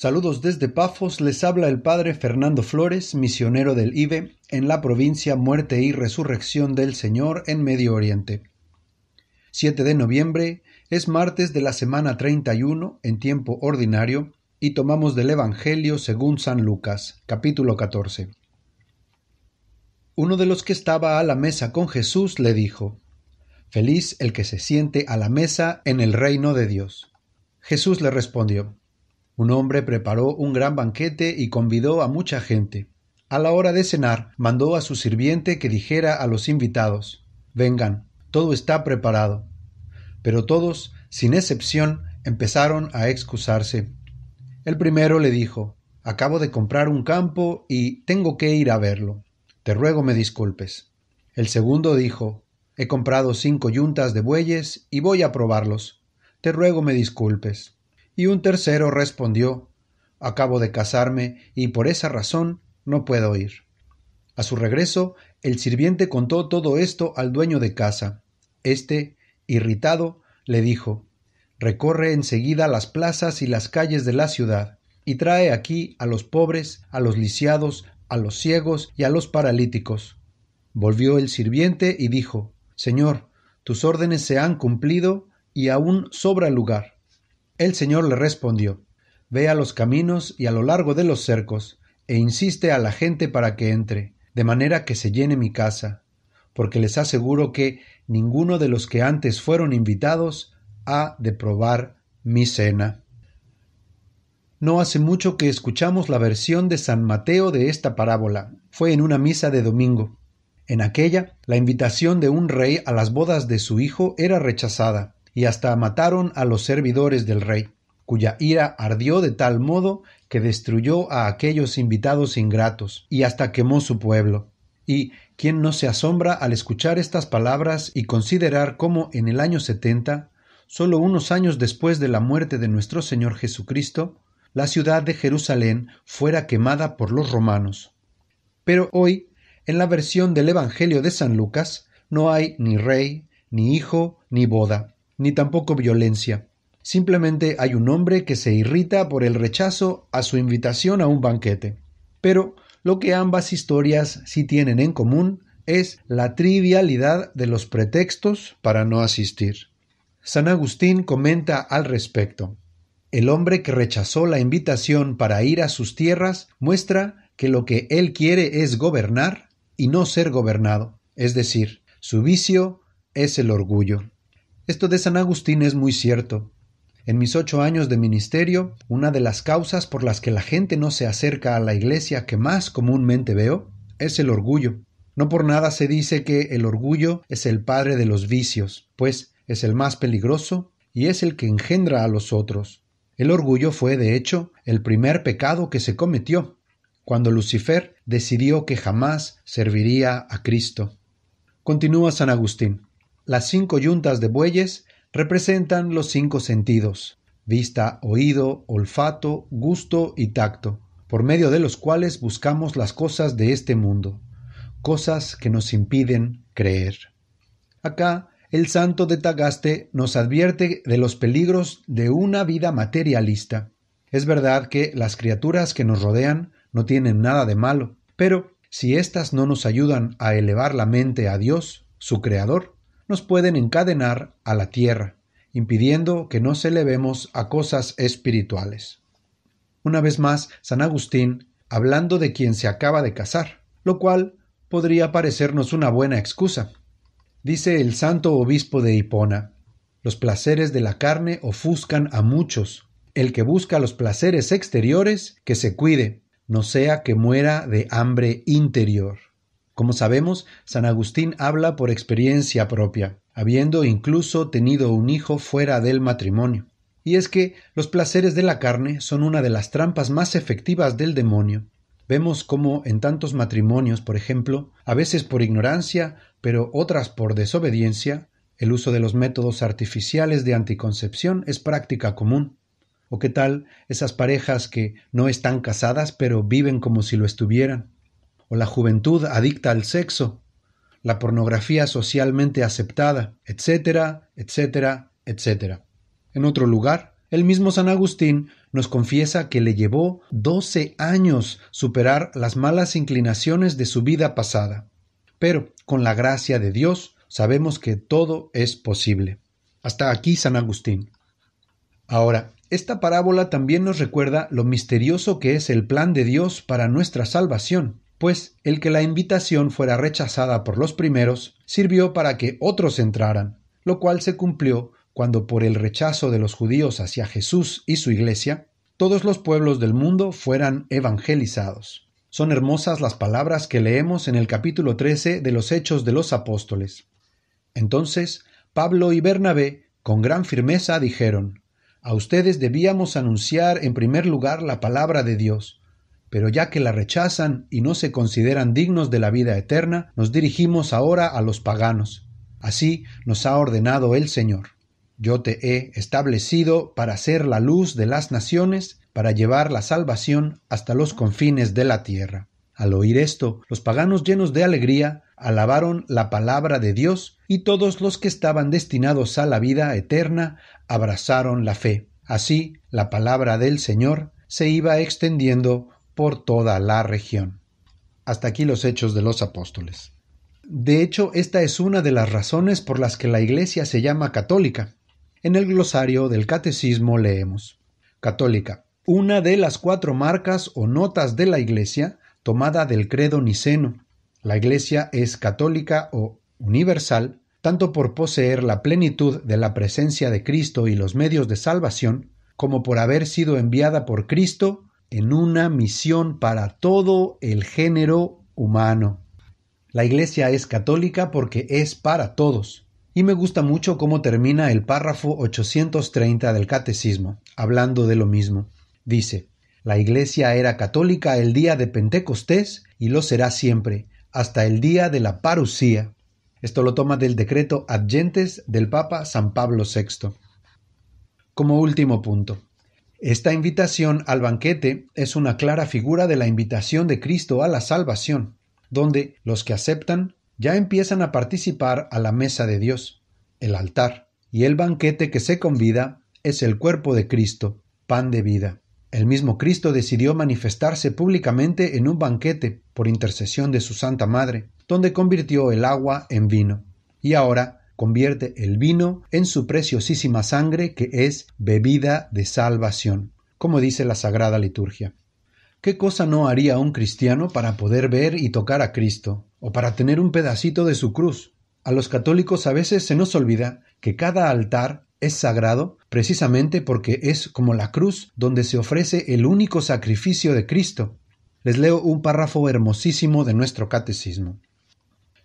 Saludos desde Pafos, les habla el Padre Fernando Flores, misionero del IBE, en la provincia Muerte y Resurrección del Señor en Medio Oriente. 7 de noviembre es martes de la semana 31 en tiempo ordinario y tomamos del Evangelio según San Lucas, capítulo 14. Uno de los que estaba a la mesa con Jesús le dijo, Feliz el que se siente a la mesa en el reino de Dios. Jesús le respondió, un hombre preparó un gran banquete y convidó a mucha gente. A la hora de cenar, mandó a su sirviente que dijera a los invitados Vengan, todo está preparado. Pero todos, sin excepción, empezaron a excusarse. El primero le dijo Acabo de comprar un campo y tengo que ir a verlo. Te ruego me disculpes. El segundo dijo He comprado cinco yuntas de bueyes y voy a probarlos. Te ruego me disculpes. Y un tercero respondió Acabo de casarme y por esa razón no puedo ir. A su regreso, el sirviente contó todo esto al dueño de casa. Este, irritado, le dijo Recorre enseguida las plazas y las calles de la ciudad, y trae aquí a los pobres, a los lisiados, a los ciegos y a los paralíticos. Volvió el sirviente y dijo Señor, tus órdenes se han cumplido y aún sobra lugar. El Señor le respondió, Ve a los caminos y a lo largo de los cercos, e insiste a la gente para que entre, de manera que se llene mi casa, porque les aseguro que ninguno de los que antes fueron invitados ha de probar mi cena. No hace mucho que escuchamos la versión de San Mateo de esta parábola. Fue en una misa de domingo. En aquella, la invitación de un rey a las bodas de su hijo era rechazada y hasta mataron a los servidores del rey, cuya ira ardió de tal modo que destruyó a aquellos invitados ingratos, y hasta quemó su pueblo. Y quién no se asombra al escuchar estas palabras y considerar cómo en el año setenta, solo unos años después de la muerte de nuestro Señor Jesucristo, la ciudad de Jerusalén fuera quemada por los romanos. Pero hoy, en la versión del Evangelio de San Lucas, no hay ni rey, ni hijo, ni boda, ni tampoco violencia. Simplemente hay un hombre que se irrita por el rechazo a su invitación a un banquete. Pero lo que ambas historias sí tienen en común es la trivialidad de los pretextos para no asistir. San Agustín comenta al respecto. El hombre que rechazó la invitación para ir a sus tierras muestra que lo que él quiere es gobernar y no ser gobernado, es decir, su vicio es el orgullo. Esto de San Agustín es muy cierto. En mis ocho años de ministerio, una de las causas por las que la gente no se acerca a la iglesia que más comúnmente veo es el orgullo. No por nada se dice que el orgullo es el padre de los vicios, pues es el más peligroso y es el que engendra a los otros. El orgullo fue, de hecho, el primer pecado que se cometió, cuando Lucifer decidió que jamás serviría a Cristo. Continúa San Agustín. Las cinco yuntas de bueyes representan los cinco sentidos, vista, oído, olfato, gusto y tacto, por medio de los cuales buscamos las cosas de este mundo, cosas que nos impiden creer. Acá el santo de Tagaste nos advierte de los peligros de una vida materialista. Es verdad que las criaturas que nos rodean no tienen nada de malo, pero si éstas no nos ayudan a elevar la mente a Dios, su Creador, nos pueden encadenar a la tierra, impidiendo que nos elevemos a cosas espirituales. Una vez más, San Agustín, hablando de quien se acaba de casar, lo cual podría parecernos una buena excusa. Dice el santo obispo de Hipona, los placeres de la carne ofuscan a muchos. El que busca los placeres exteriores, que se cuide, no sea que muera de hambre interior. Como sabemos, San Agustín habla por experiencia propia, habiendo incluso tenido un hijo fuera del matrimonio. Y es que los placeres de la carne son una de las trampas más efectivas del demonio. Vemos cómo en tantos matrimonios, por ejemplo, a veces por ignorancia, pero otras por desobediencia, el uso de los métodos artificiales de anticoncepción es práctica común. ¿O qué tal esas parejas que no están casadas pero viven como si lo estuvieran? o la juventud adicta al sexo, la pornografía socialmente aceptada, etcétera, etcétera, etcétera. En otro lugar, el mismo San Agustín nos confiesa que le llevó 12 años superar las malas inclinaciones de su vida pasada. Pero, con la gracia de Dios, sabemos que todo es posible. Hasta aquí San Agustín. Ahora, esta parábola también nos recuerda lo misterioso que es el plan de Dios para nuestra salvación pues el que la invitación fuera rechazada por los primeros sirvió para que otros entraran, lo cual se cumplió cuando por el rechazo de los judíos hacia Jesús y su iglesia, todos los pueblos del mundo fueran evangelizados. Son hermosas las palabras que leemos en el capítulo 13 de los Hechos de los Apóstoles. Entonces, Pablo y Bernabé con gran firmeza dijeron, A ustedes debíamos anunciar en primer lugar la palabra de Dios, pero ya que la rechazan y no se consideran dignos de la vida eterna, nos dirigimos ahora a los paganos. Así nos ha ordenado el Señor. Yo te he establecido para ser la luz de las naciones, para llevar la salvación hasta los confines de la tierra. Al oír esto, los paganos llenos de alegría alabaron la palabra de Dios y todos los que estaban destinados a la vida eterna abrazaron la fe. Así, la palabra del Señor se iba extendiendo por toda la región. Hasta aquí los hechos de los apóstoles. De hecho, esta es una de las razones por las que la Iglesia se llama católica. En el glosario del Catecismo leemos Católica, una de las cuatro marcas o notas de la Iglesia tomada del credo niceno. La Iglesia es católica o universal, tanto por poseer la plenitud de la presencia de Cristo y los medios de salvación, como por haber sido enviada por Cristo en una misión para todo el género humano. La Iglesia es católica porque es para todos. Y me gusta mucho cómo termina el párrafo 830 del Catecismo, hablando de lo mismo. Dice, la Iglesia era católica el día de Pentecostés y lo será siempre, hasta el día de la parucía. Esto lo toma del decreto adyentes del Papa San Pablo VI. Como último punto, esta invitación al banquete es una clara figura de la invitación de Cristo a la salvación, donde los que aceptan ya empiezan a participar a la mesa de Dios, el altar, y el banquete que se convida es el cuerpo de Cristo, pan de vida. El mismo Cristo decidió manifestarse públicamente en un banquete por intercesión de su Santa Madre, donde convirtió el agua en vino. Y ahora convierte el vino en su preciosísima sangre que es bebida de salvación, como dice la Sagrada Liturgia. ¿Qué cosa no haría un cristiano para poder ver y tocar a Cristo, o para tener un pedacito de su cruz? A los católicos a veces se nos olvida que cada altar es sagrado precisamente porque es como la cruz donde se ofrece el único sacrificio de Cristo. Les leo un párrafo hermosísimo de nuestro catecismo.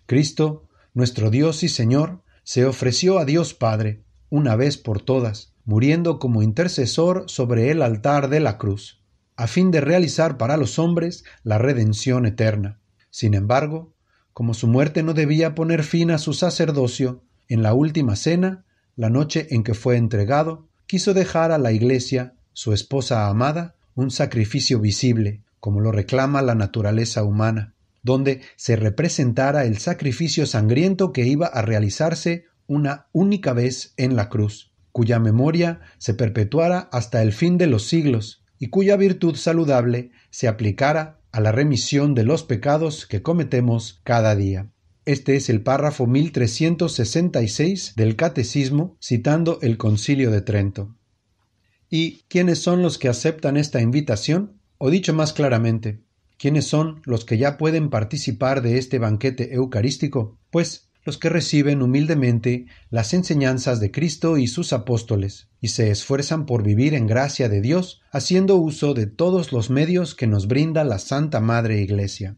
Cristo, nuestro Dios y Señor, se ofreció a Dios Padre, una vez por todas, muriendo como intercesor sobre el altar de la cruz, a fin de realizar para los hombres la redención eterna. Sin embargo, como su muerte no debía poner fin a su sacerdocio, en la última cena, la noche en que fue entregado, quiso dejar a la Iglesia, su esposa amada, un sacrificio visible, como lo reclama la naturaleza humana donde se representara el sacrificio sangriento que iba a realizarse una única vez en la cruz, cuya memoria se perpetuara hasta el fin de los siglos y cuya virtud saludable se aplicara a la remisión de los pecados que cometemos cada día. Este es el párrafo 1366 del Catecismo, citando el Concilio de Trento. ¿Y quiénes son los que aceptan esta invitación? O dicho más claramente, ¿Quiénes son los que ya pueden participar de este banquete eucarístico? Pues los que reciben humildemente las enseñanzas de Cristo y sus apóstoles, y se esfuerzan por vivir en gracia de Dios, haciendo uso de todos los medios que nos brinda la Santa Madre Iglesia.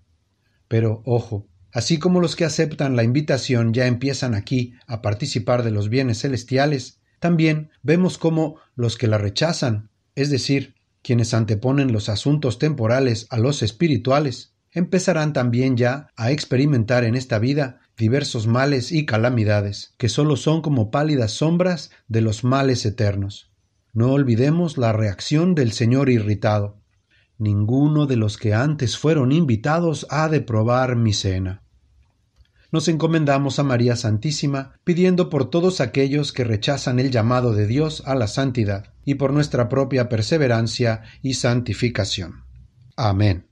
Pero, ojo, así como los que aceptan la invitación ya empiezan aquí a participar de los bienes celestiales, también vemos cómo los que la rechazan, es decir, quienes anteponen los asuntos temporales a los espirituales, empezarán también ya a experimentar en esta vida diversos males y calamidades, que solo son como pálidas sombras de los males eternos. No olvidemos la reacción del Señor irritado. Ninguno de los que antes fueron invitados ha de probar mi cena nos encomendamos a María Santísima, pidiendo por todos aquellos que rechazan el llamado de Dios a la santidad, y por nuestra propia perseverancia y santificación. Amén.